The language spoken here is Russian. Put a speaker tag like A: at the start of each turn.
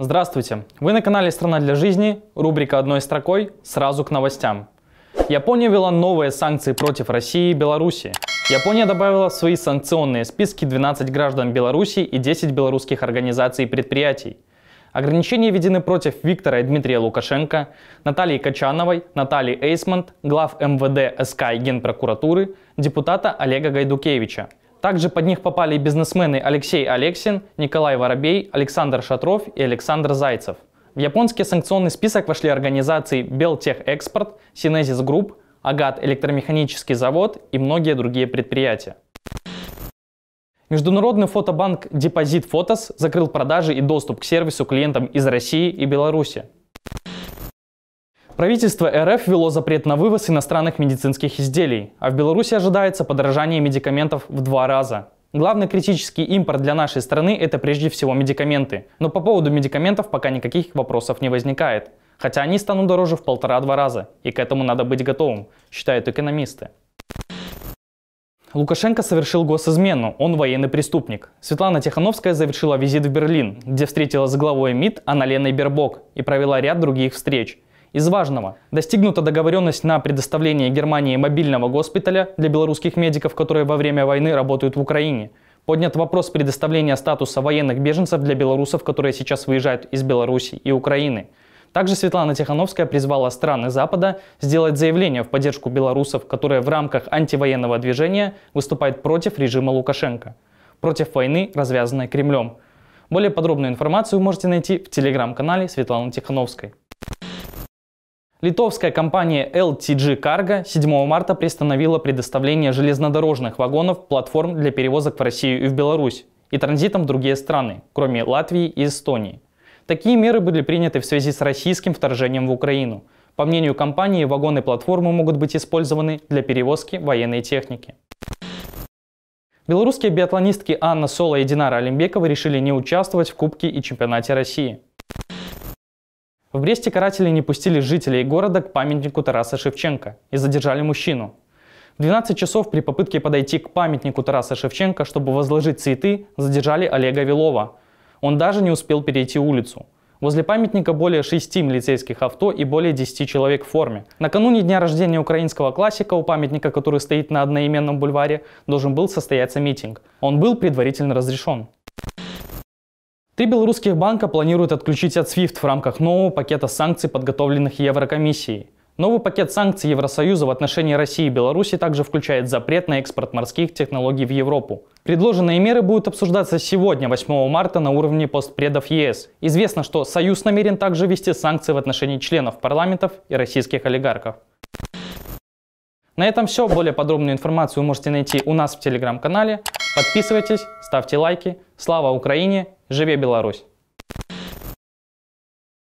A: Здравствуйте! Вы на канале «Страна для жизни», рубрика «Одной строкой» сразу к новостям. Япония ввела новые санкции против России и Беларуси. Япония добавила в свои санкционные списки 12 граждан Беларуси и 10 белорусских организаций и предприятий. Ограничения введены против Виктора и Дмитрия Лукашенко, Натальи Качановой, Натальи Эйсмонт, глав МВД СК и Генпрокуратуры, депутата Олега Гайдукевича, также под них попали бизнесмены Алексей Алексин, Николай Воробей, Александр Шатров и Александр Зайцев. В японский санкционный список вошли организации Белтехэкспорт, Синезис Групп, Агат электромеханический завод и многие другие предприятия. Международный фотобанк Депозит Фотос закрыл продажи и доступ к сервису клиентам из России и Беларуси. Правительство РФ ввело запрет на вывоз иностранных медицинских изделий, а в Беларуси ожидается подорожание медикаментов в два раза. Главный критический импорт для нашей страны – это прежде всего медикаменты. Но по поводу медикаментов пока никаких вопросов не возникает. Хотя они станут дороже в полтора-два раза, и к этому надо быть готовым, считают экономисты. Лукашенко совершил госизмену, он военный преступник. Светлана Тихановская завершила визит в Берлин, где встретилась с главой МИД Анна Леной Бербок и провела ряд других встреч. Из важного. Достигнута договоренность на предоставление Германии мобильного госпиталя для белорусских медиков, которые во время войны работают в Украине. Поднят вопрос предоставления статуса военных беженцев для белорусов, которые сейчас выезжают из Беларуси и Украины. Также Светлана Тихановская призвала страны Запада сделать заявление в поддержку белорусов, которые в рамках антивоенного движения выступают против режима Лукашенко, против войны, развязанной Кремлем. Более подробную информацию можете найти в телеграм-канале Светланы Тихановской. Литовская компания LTG Cargo 7 марта приостановила предоставление железнодорожных вагонов платформ для перевозок в Россию и в Беларусь и транзитом в другие страны, кроме Латвии и Эстонии. Такие меры были приняты в связи с российским вторжением в Украину. По мнению компании, вагоны платформы могут быть использованы для перевозки военной техники. Белорусские биатлонистки Анна Соло и Динара Олимбекова решили не участвовать в Кубке и Чемпионате России. В Бресте каратели не пустили жителей города к памятнику Тараса Шевченко и задержали мужчину. В 12 часов при попытке подойти к памятнику Тараса Шевченко, чтобы возложить цветы, задержали Олега Вилова. Он даже не успел перейти улицу. Возле памятника более шести милицейских авто и более 10 человек в форме. Накануне дня рождения украинского классика, у памятника, который стоит на одноименном бульваре, должен был состояться митинг. Он был предварительно разрешен. Три белорусских банка планируют отключить от SWIFT в рамках нового пакета санкций, подготовленных Еврокомиссией. Новый пакет санкций Евросоюза в отношении России и Беларуси также включает запрет на экспорт морских технологий в Европу. Предложенные меры будут обсуждаться сегодня, 8 марта, на уровне постпредов ЕС. Известно, что Союз намерен также ввести санкции в отношении членов парламентов и российских олигархов. На этом все. Более подробную информацию вы можете найти у нас в телеграм-канале. Подписывайтесь, ставьте лайки. Слава Украине! Жыве Беларусь!